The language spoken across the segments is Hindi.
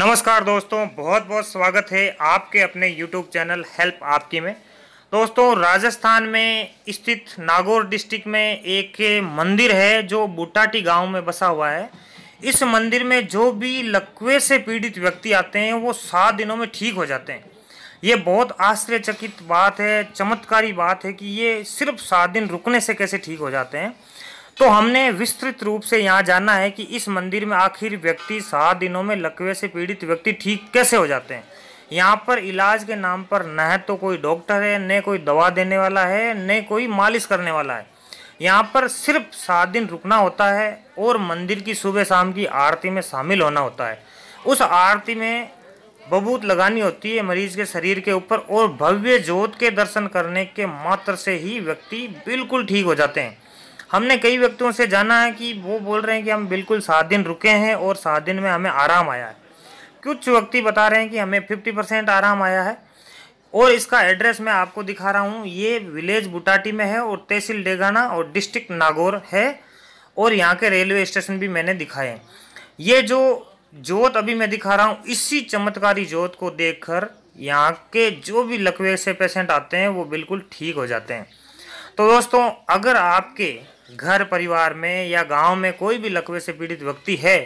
नमस्कार दोस्तों बहुत बहुत स्वागत है आपके अपने यूट्यूब चैनल हेल्प आपकी में दोस्तों राजस्थान में स्थित नागौर डिस्ट्रिक्ट में एक मंदिर है जो बुटाटी गांव में बसा हुआ है इस मंदिर में जो भी लकवे से पीड़ित व्यक्ति आते हैं वो सात दिनों में ठीक हो जाते हैं ये बहुत आश्चर्यचकित बात है चमत्कारी बात है कि ये सिर्फ सात दिन रुकने से कैसे ठीक हो जाते हैं तो हमने विस्तृत रूप से यहाँ जाना है कि इस मंदिर में आखिर व्यक्ति सात दिनों में लकवे से पीड़ित व्यक्ति ठीक कैसे हो जाते हैं यहाँ पर इलाज के नाम पर न तो कोई डॉक्टर है न कोई दवा देने वाला है न कोई मालिश करने वाला है यहाँ पर सिर्फ सात दिन रुकना होता है और मंदिर की सुबह शाम की आरती में शामिल होना होता है उस आरती में बबूत लगानी होती है मरीज के शरीर के ऊपर और भव्य ज्योत के दर्शन करने के मात्र से ही व्यक्ति बिल्कुल ठीक हो जाते हैं हमने कई व्यक्तियों से जाना है कि वो बोल रहे हैं कि हम बिल्कुल सात दिन रुके हैं और सात दिन में हमें आराम आया है कुछ व्यक्ति बता रहे हैं कि हमें फिफ्टी परसेंट आराम आया है और इसका एड्रेस मैं आपको दिखा रहा हूँ ये विलेज बुटाटी में है और तहसील डेगाना और डिस्ट्रिक्ट नागौर है और यहाँ के रेलवे स्टेशन भी मैंने दिखाए हैं ये जो जोत अभी मैं दिखा रहा हूँ इसी चमत्कारी जोत को देखकर यहाँ के जो भी लकवे से पेशेंट आते हैं वो बिल्कुल ठीक हो जाते हैं तो दोस्तों अगर आपके घर परिवार में या गांव में कोई भी लकवे से पीड़ित व्यक्ति है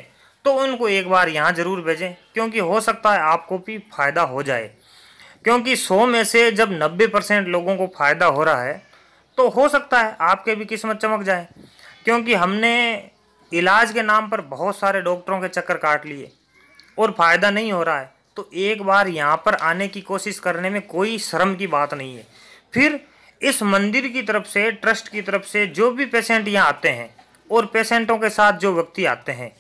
तो उनको एक बार यहाँ ज़रूर भेजें क्योंकि हो सकता है आपको भी फ़ायदा हो जाए क्योंकि 100 में से जब 90 परसेंट लोगों को फ़ायदा हो रहा है तो हो सकता है आपके भी किस्मत चमक जाए क्योंकि हमने इलाज के नाम पर बहुत सारे डॉक्टरों के चक्कर काट लिए और फ़ायदा नहीं हो रहा है तो एक बार यहाँ पर आने की कोशिश करने में कोई शर्म की बात नहीं है फिर इस मंदिर की तरफ से ट्रस्ट की तरफ से जो भी पेशेंट यहाँ आते हैं और पेशेंटों के साथ जो व्यक्ति आते हैं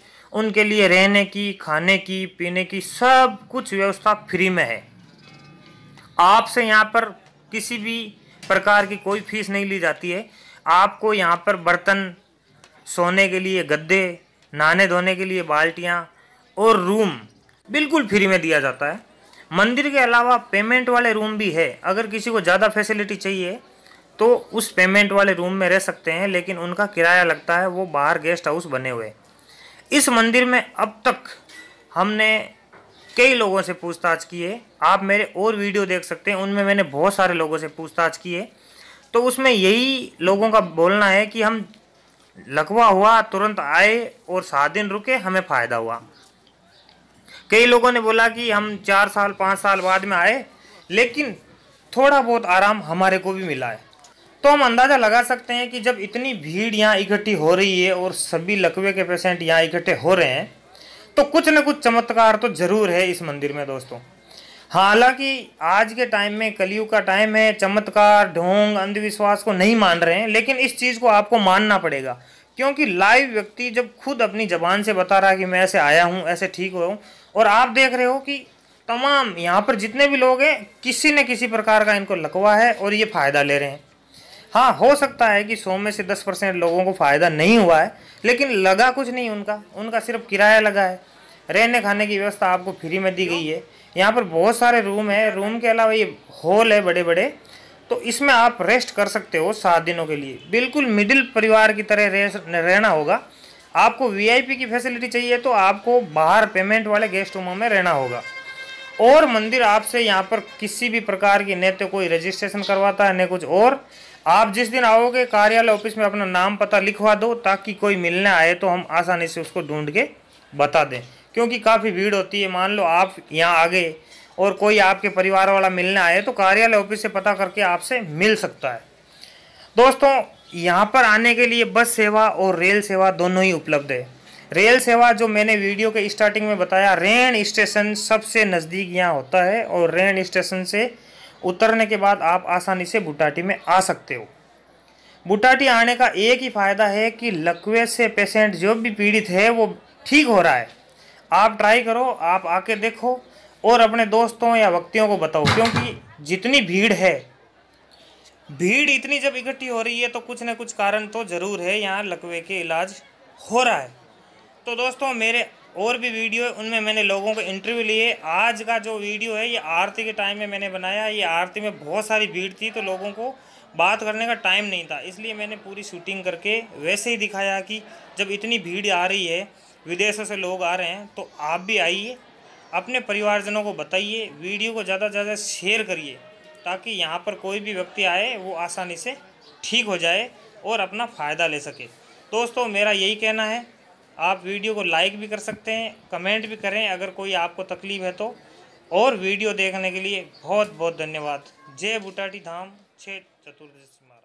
उनके लिए रहने की खाने की पीने की सब कुछ व्यवस्था फ्री में है आपसे यहाँ पर किसी भी प्रकार की कोई फीस नहीं ली जाती है आपको यहाँ पर बर्तन सोने के लिए गद्दे नहाने धोने के लिए बाल्टियाँ और रूम बिल्कुल फ्री में दिया जाता है मंदिर के अलावा पेमेंट वाले रूम भी है अगर किसी को ज़्यादा फैसिलिटी चाहिए तो उस पेमेंट वाले रूम में रह सकते हैं लेकिन उनका किराया लगता है वो बाहर गेस्ट हाउस बने हुए इस मंदिर में अब तक हमने कई लोगों से पूछताछ की है आप मेरे और वीडियो देख सकते हैं उनमें मैंने बहुत सारे लोगों से पूछताछ की है तो उसमें यही लोगों का बोलना है कि हम लकवा हुआ तुरंत आए और सात दिन रुके हमें फ़ायदा हुआ कई लोगों ने बोला कि हम चार साल पाँच साल बाद में आए लेकिन थोड़ा बहुत आराम हमारे को भी मिला है तो हम अंदाज़ा लगा सकते हैं कि जब इतनी भीड़ यहाँ इकट्ठी हो रही है और सभी लकवे के पेशेंट यहाँ इकट्ठे हो रहे हैं तो कुछ ना कुछ चमत्कार तो ज़रूर है इस मंदिर में दोस्तों हालांकि आज के टाइम में कलयुग का टाइम है चमत्कार ढोंग अंधविश्वास को नहीं मान रहे हैं लेकिन इस चीज़ को आपको मानना पड़ेगा क्योंकि लाइव व्यक्ति जब खुद अपनी ज़बान से बता रहा है कि मैं ऐसे आया हूँ ऐसे ठीक हुआ हूँ और आप देख रहे हो कि तमाम यहाँ पर जितने भी लोग हैं किसी न किसी प्रकार का इनको लकवा है और ये फ़ायदा ले रहे हैं हाँ हो सकता है कि सौ में से दस परसेंट लोगों को फ़ायदा नहीं हुआ है लेकिन लगा कुछ नहीं उनका उनका सिर्फ किराया लगा है रहने खाने की व्यवस्था आपको फ्री में दी गई है यहाँ पर बहुत सारे रूम है रूम के अलावा ये हॉल है बड़े बड़े तो इसमें आप रेस्ट कर सकते हो सात दिनों के लिए बिल्कुल मिडिल परिवार की तरह रहना होगा आपको वीआईपी की फैसिलिटी चाहिए तो आपको बाहर पेमेंट वाले गेस्ट रूमों में रहना होगा और मंदिर आपसे यहाँ पर किसी भी प्रकार की न तो कोई रजिस्ट्रेशन करवाता है न कुछ और आप जिस दिन आओगे कार्यालय ऑफिस में अपना नाम पता लिखवा दो ताकि कोई मिलने आए तो हम आसानी से उसको ढूंढ के बता दें क्योंकि काफ़ी भीड़ होती है मान लो आप यहाँ आ गए और कोई आपके परिवार वाला मिलने आए तो कार्यालय ऑफिस से पता करके आपसे मिल सकता है दोस्तों यहाँ पर आने के लिए बस सेवा और रेल सेवा दोनों ही उपलब्ध है रेल सेवा जो मैंने वीडियो के स्टार्टिंग में बताया रेन स्टेशन सबसे नज़दीक यहाँ होता है और रेन स्टेशन से उतरने के बाद आप आसानी से बुटाटी में आ सकते हो बुटाटी आने का एक ही फ़ायदा है कि लकवे से पेशेंट जो भी पीड़ित है वो ठीक हो रहा है आप ट्राई करो आप आके देखो और अपने दोस्तों या व्यक्तियों को बताओ क्योंकि जितनी भीड़ है भीड़ इतनी जब इकट्ठी हो रही है तो कुछ ना कुछ कारण तो ज़रूर है यहाँ लकवे के इलाज हो रहा है तो दोस्तों मेरे और भी वीडियो है उनमें मैंने लोगों को इंटरव्यू लिए आज का जो वीडियो है ये आरती के टाइम में मैंने बनाया ये आरती में बहुत सारी भीड़ थी तो लोगों को बात करने का टाइम नहीं था इसलिए मैंने पूरी शूटिंग करके वैसे ही दिखाया कि जब इतनी भीड़ आ रही है विदेशों से लोग आ रहे हैं तो आप भी आइए अपने परिवारजनों को बताइए वीडियो को ज़्यादा से ज़्यादा शेयर करिए ताकि यहाँ पर कोई भी व्यक्ति आए वो आसानी से ठीक हो जाए और अपना फ़ायदा ले सके दोस्तों मेरा यही कहना है आप वीडियो को लाइक भी कर सकते हैं कमेंट भी करें अगर कोई आपको तकलीफ है तो और वीडियो देखने के लिए बहुत बहुत धन्यवाद जय बुटाटी धाम छे चतुर्दशी